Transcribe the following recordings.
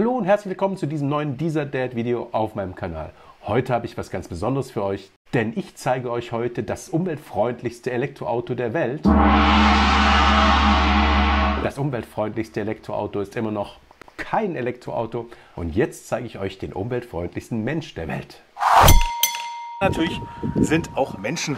Hallo und herzlich willkommen zu diesem neuen Dieser Dad Video auf meinem Kanal. Heute habe ich was ganz Besonderes für euch, denn ich zeige euch heute das umweltfreundlichste Elektroauto der Welt. Das umweltfreundlichste Elektroauto ist immer noch kein Elektroauto und jetzt zeige ich euch den umweltfreundlichsten Mensch der Welt. Natürlich sind auch Menschen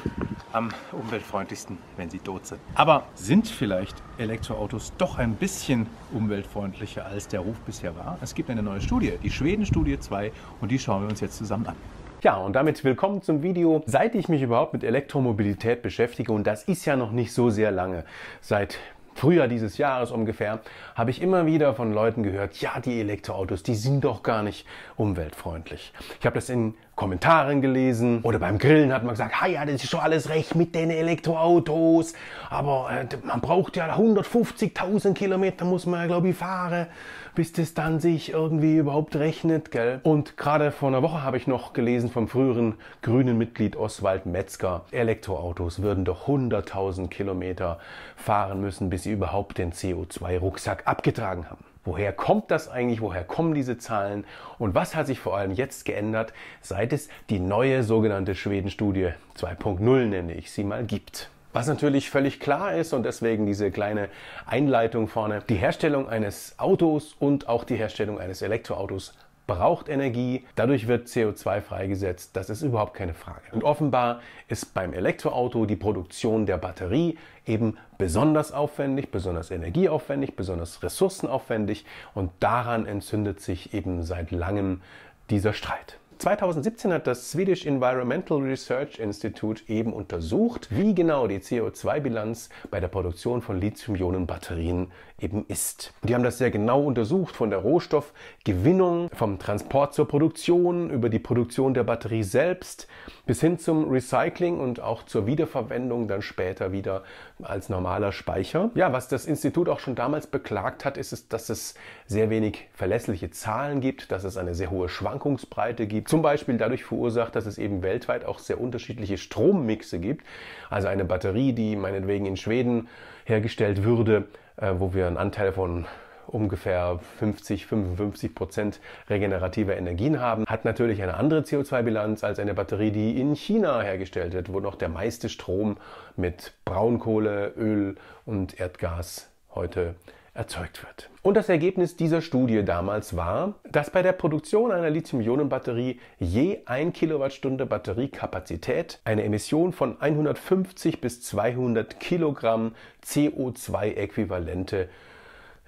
am umweltfreundlichsten, wenn sie tot sind. Aber sind vielleicht Elektroautos doch ein bisschen umweltfreundlicher, als der Ruf bisher war? Es gibt eine neue Studie, die Schweden-Studie 2, und die schauen wir uns jetzt zusammen an. Ja, und damit willkommen zum Video. Seit ich mich überhaupt mit Elektromobilität beschäftige, und das ist ja noch nicht so sehr lange, seit Frühjahr dieses Jahres ungefähr, habe ich immer wieder von Leuten gehört, ja, die Elektroautos, die sind doch gar nicht umweltfreundlich. Ich habe das in Kommentaren gelesen oder beim Grillen hat man gesagt, ha ja, das ist schon alles recht mit den Elektroautos, aber äh, man braucht ja 150.000 Kilometer, muss man glaube ich fahren, bis das dann sich irgendwie überhaupt rechnet, gell? Und gerade vor einer Woche habe ich noch gelesen vom früheren grünen Mitglied Oswald Metzger, Elektroautos würden doch 100.000 Kilometer fahren müssen, bis sie überhaupt den CO2-Rucksack abgetragen haben. Woher kommt das eigentlich? Woher kommen diese Zahlen? Und was hat sich vor allem jetzt geändert, seit es die neue sogenannte Schwedenstudie 2.0 nenne ich sie mal gibt? Was natürlich völlig klar ist und deswegen diese kleine Einleitung vorne. Die Herstellung eines Autos und auch die Herstellung eines Elektroautos braucht Energie, dadurch wird CO2 freigesetzt, das ist überhaupt keine Frage. Und offenbar ist beim Elektroauto die Produktion der Batterie eben besonders aufwendig, besonders energieaufwendig, besonders ressourcenaufwendig und daran entzündet sich eben seit langem dieser Streit. 2017 hat das Swedish Environmental Research Institute eben untersucht, wie genau die CO2-Bilanz bei der Produktion von Lithium-Ionen-Batterien eben ist. Die haben das sehr genau untersucht, von der Rohstoffgewinnung, vom Transport zur Produktion, über die Produktion der Batterie selbst, bis hin zum Recycling und auch zur Wiederverwendung dann später wieder als normaler Speicher. Ja, was das Institut auch schon damals beklagt hat, ist dass es sehr wenig verlässliche Zahlen gibt, dass es eine sehr hohe Schwankungsbreite gibt, zum Beispiel dadurch verursacht, dass es eben weltweit auch sehr unterschiedliche Strommixe gibt. Also eine Batterie, die meinetwegen in Schweden hergestellt würde, äh, wo wir einen Anteil von ungefähr 50, 55 Prozent regenerativer Energien haben, hat natürlich eine andere CO2-Bilanz als eine Batterie, die in China hergestellt wird, wo noch der meiste Strom mit Braunkohle, Öl und Erdgas heute erzeugt wird. Und das Ergebnis dieser Studie damals war, dass bei der Produktion einer Lithium-Ionen-Batterie je 1 Kilowattstunde Batteriekapazität eine Emission von 150 bis 200 Kilogramm CO2-Äquivalente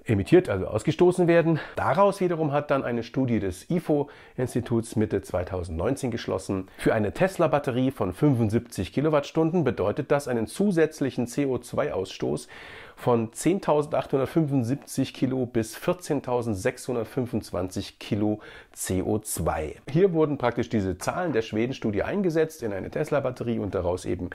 emittiert, also ausgestoßen werden. Daraus wiederum hat dann eine Studie des IFO-Instituts Mitte 2019 geschlossen. Für eine Tesla-Batterie von 75 Kilowattstunden bedeutet das einen zusätzlichen CO2-Ausstoß von 10.875 Kilo bis 14.625 Kilo CO2. Hier wurden praktisch diese Zahlen der Schweden-Studie eingesetzt in eine Tesla-Batterie und daraus eben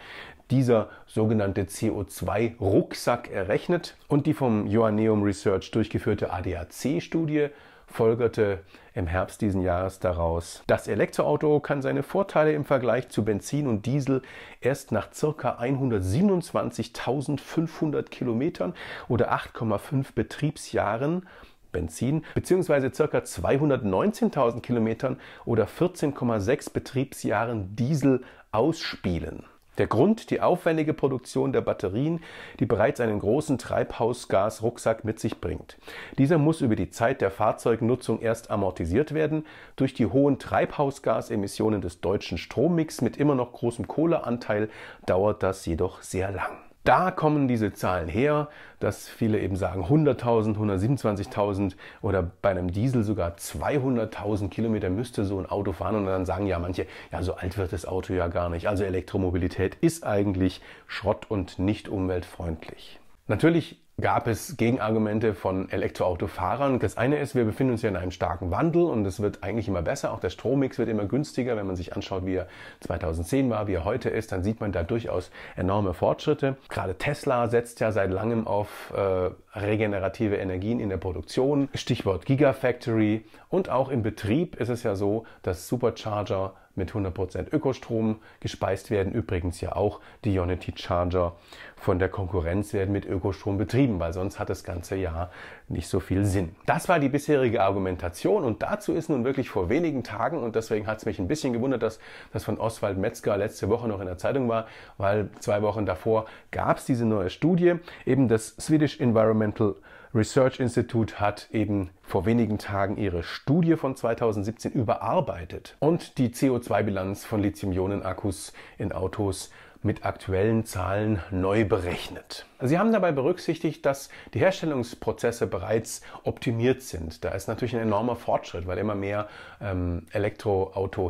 dieser sogenannte CO2-Rucksack errechnet. Und die vom Joanneum Research durchgeführte ADAC-Studie folgerte im Herbst diesen Jahres daraus, das Elektroauto kann seine Vorteile im Vergleich zu Benzin und Diesel erst nach ca. 127.500 Kilometern oder 8,5 Betriebsjahren Benzin bzw. ca. 219.000 Kilometern oder 14,6 Betriebsjahren Diesel ausspielen. Der Grund die aufwendige Produktion der Batterien, die bereits einen großen Treibhausgasrucksack mit sich bringt. Dieser muss über die Zeit der Fahrzeugnutzung erst amortisiert werden. Durch die hohen Treibhausgasemissionen des deutschen Strommix mit immer noch großem Kohleanteil dauert das jedoch sehr lang da kommen diese Zahlen her, dass viele eben sagen 100.000, 127.000 oder bei einem Diesel sogar 200.000 Kilometer müsste so ein Auto fahren und dann sagen ja manche, ja so alt wird das Auto ja gar nicht. Also Elektromobilität ist eigentlich Schrott und nicht umweltfreundlich. Natürlich gab es Gegenargumente von Elektroautofahrern. Das eine ist, wir befinden uns ja in einem starken Wandel und es wird eigentlich immer besser. Auch der Strommix wird immer günstiger. Wenn man sich anschaut, wie er 2010 war, wie er heute ist, dann sieht man da durchaus enorme Fortschritte. Gerade Tesla setzt ja seit langem auf äh, regenerative Energien in der Produktion. Stichwort Gigafactory. Und auch im Betrieb ist es ja so, dass Supercharger mit 100% Ökostrom gespeist werden. Übrigens ja auch die Ionity Charger von der Konkurrenz werden mit Ökostrom betrieben, weil sonst hat das ganze Jahr nicht so viel Sinn. Das war die bisherige Argumentation und dazu ist nun wirklich vor wenigen Tagen und deswegen hat es mich ein bisschen gewundert, dass das von Oswald Metzger letzte Woche noch in der Zeitung war, weil zwei Wochen davor gab es diese neue Studie, eben das Swedish Environmental Research Institute hat eben vor wenigen Tagen ihre Studie von 2017 überarbeitet und die CO2-Bilanz von Lithium-Ionen-Akkus in Autos mit aktuellen Zahlen neu berechnet. Sie haben dabei berücksichtigt, dass die Herstellungsprozesse bereits optimiert sind. Da ist natürlich ein enormer Fortschritt, weil immer mehr ähm, elektroauto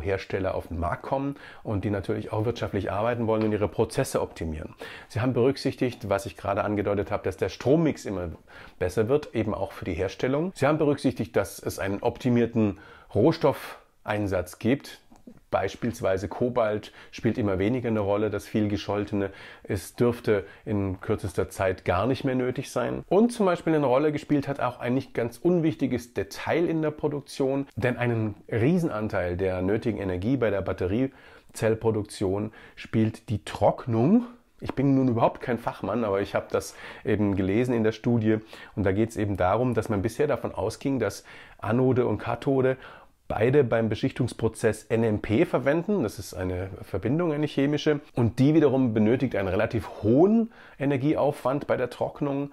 auf den Markt kommen und die natürlich auch wirtschaftlich arbeiten wollen und ihre Prozesse optimieren. Sie haben berücksichtigt, was ich gerade angedeutet habe, dass der Strommix immer besser wird, eben auch für die Herstellung. Sie haben berücksichtigt, dass es einen optimierten Rohstoffeinsatz gibt, Beispielsweise Kobalt spielt immer weniger eine Rolle, das viel gescholtene. Es dürfte in kürzester Zeit gar nicht mehr nötig sein. Und zum Beispiel eine Rolle gespielt hat auch ein nicht ganz unwichtiges Detail in der Produktion, denn einen Riesenanteil der nötigen Energie bei der Batteriezellproduktion spielt die Trocknung ich bin nun überhaupt kein Fachmann, aber ich habe das eben gelesen in der Studie und da geht es eben darum, dass man bisher davon ausging, dass Anode und Kathode beide beim Beschichtungsprozess NMP verwenden. Das ist eine Verbindung, eine chemische. Und die wiederum benötigt einen relativ hohen Energieaufwand bei der Trocknung.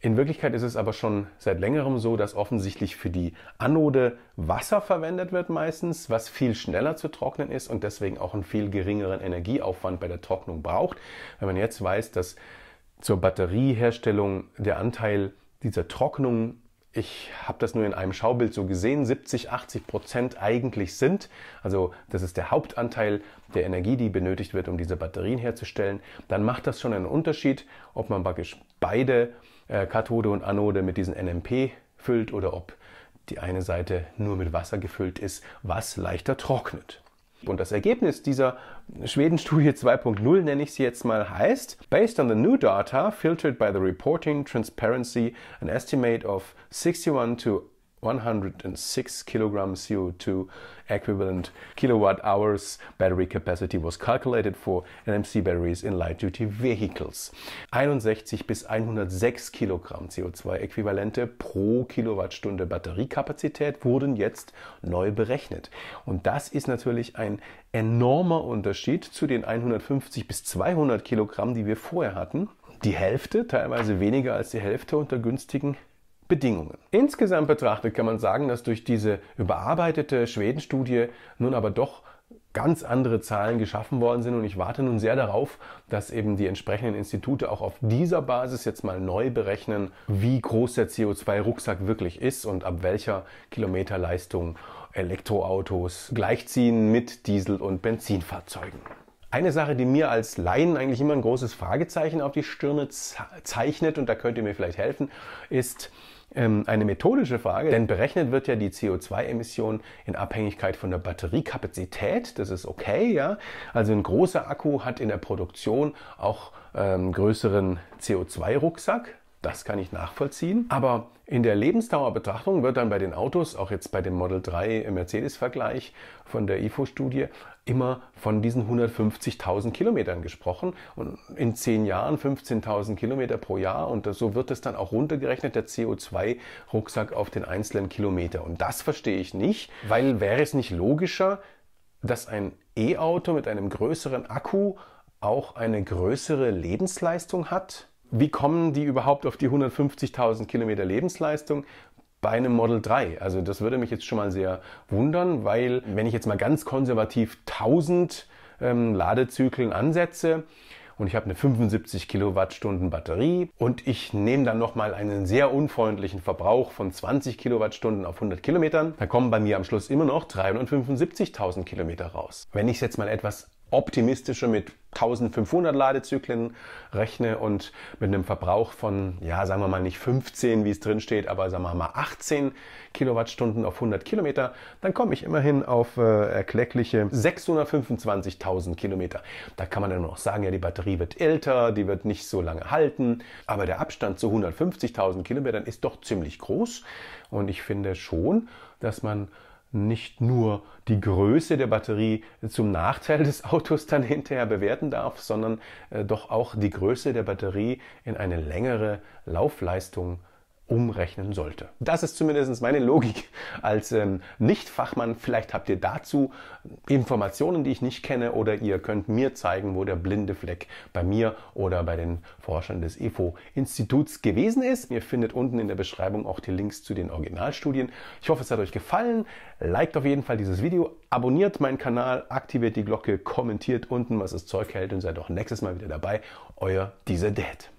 In Wirklichkeit ist es aber schon seit längerem so, dass offensichtlich für die Anode Wasser verwendet wird meistens, was viel schneller zu trocknen ist und deswegen auch einen viel geringeren Energieaufwand bei der Trocknung braucht. Wenn man jetzt weiß, dass zur Batterieherstellung der Anteil dieser Trocknung ich habe das nur in einem Schaubild so gesehen, 70, 80 Prozent eigentlich sind. Also das ist der Hauptanteil der Energie, die benötigt wird, um diese Batterien herzustellen. Dann macht das schon einen Unterschied, ob man praktisch beide äh, Kathode und Anode mit diesen NMP füllt oder ob die eine Seite nur mit Wasser gefüllt ist, was leichter trocknet. Und das Ergebnis dieser Schweden-Studie 2.0 nenne ich sie jetzt mal heißt, Based on the new data filtered by the reporting transparency, an estimate of 61 to 106 kilogram CO2 equivalent kilowatt hours battery capacity was calculated for NMC batteries in light duty vehicles. 61 bis 106 Kilogramm CO2 Äquivalente pro Kilowattstunde Batteriekapazität wurden jetzt neu berechnet. Und das ist natürlich ein enormer Unterschied zu den 150 bis 200 Kilogramm, die wir vorher hatten. Die Hälfte, teilweise weniger als die Hälfte unter günstigen Bedingungen. Insgesamt betrachtet kann man sagen, dass durch diese überarbeitete Schwedenstudie nun aber doch ganz andere Zahlen geschaffen worden sind und ich warte nun sehr darauf, dass eben die entsprechenden Institute auch auf dieser Basis jetzt mal neu berechnen, wie groß der CO2-Rucksack wirklich ist und ab welcher Kilometerleistung Elektroautos gleichziehen mit Diesel- und Benzinfahrzeugen. Eine Sache, die mir als Laien eigentlich immer ein großes Fragezeichen auf die Stirne zeichnet, und da könnt ihr mir vielleicht helfen, ist, ähm, eine methodische Frage, denn berechnet wird ja die CO2-Emission in Abhängigkeit von der Batteriekapazität. Das ist okay, ja. Also ein großer Akku hat in der Produktion auch ähm, größeren CO2-Rucksack. Das kann ich nachvollziehen. Aber in der Lebensdauerbetrachtung wird dann bei den Autos, auch jetzt bei dem Model 3 Mercedes-Vergleich von der IFO-Studie, e immer von diesen 150.000 Kilometern gesprochen und in zehn Jahren 15.000 Kilometer pro Jahr und so wird es dann auch runtergerechnet, der CO2-Rucksack auf den einzelnen Kilometer. Und das verstehe ich nicht, weil wäre es nicht logischer, dass ein E-Auto mit einem größeren Akku auch eine größere Lebensleistung hat? Wie kommen die überhaupt auf die 150.000 Kilometer Lebensleistung? bei einem Model 3? Also das würde mich jetzt schon mal sehr wundern, weil wenn ich jetzt mal ganz konservativ 1000 ähm, Ladezyklen ansetze, und ich habe eine 75 Kilowattstunden Batterie und ich nehme dann nochmal einen sehr unfreundlichen Verbrauch von 20 Kilowattstunden auf 100 Kilometern, dann kommen bei mir am Schluss immer noch 375.000 Kilometer raus. Wenn ich es jetzt mal etwas optimistischer mit 1500 Ladezyklen rechne und mit einem Verbrauch von, ja, sagen wir mal nicht 15, wie es drin steht, aber sagen wir mal 18 Kilowattstunden auf 100 Kilometer, dann komme ich immerhin auf äh, erkleckliche 625.000 Kilometer. Da kann man dann noch sagen, ja, die Batterie wird älter, die wird nicht so lange halten, aber der Abstand zu 150.000 Kilometern ist doch ziemlich groß und ich finde schon, dass man nicht nur die Größe der Batterie zum Nachteil des Autos dann hinterher bewerten darf, sondern äh, doch auch die Größe der Batterie in eine längere Laufleistung umrechnen sollte. Das ist zumindest meine Logik als ähm, Nicht-Fachmann. Vielleicht habt ihr dazu Informationen, die ich nicht kenne, oder ihr könnt mir zeigen, wo der blinde Fleck bei mir oder bei den Forschern des EFO-Instituts gewesen ist. Ihr findet unten in der Beschreibung auch die Links zu den Originalstudien. Ich hoffe, es hat euch gefallen. Liked auf jeden Fall dieses Video, abonniert meinen Kanal, aktiviert die Glocke, kommentiert unten, was das Zeug hält und seid auch nächstes Mal wieder dabei. Euer Dieser Dad.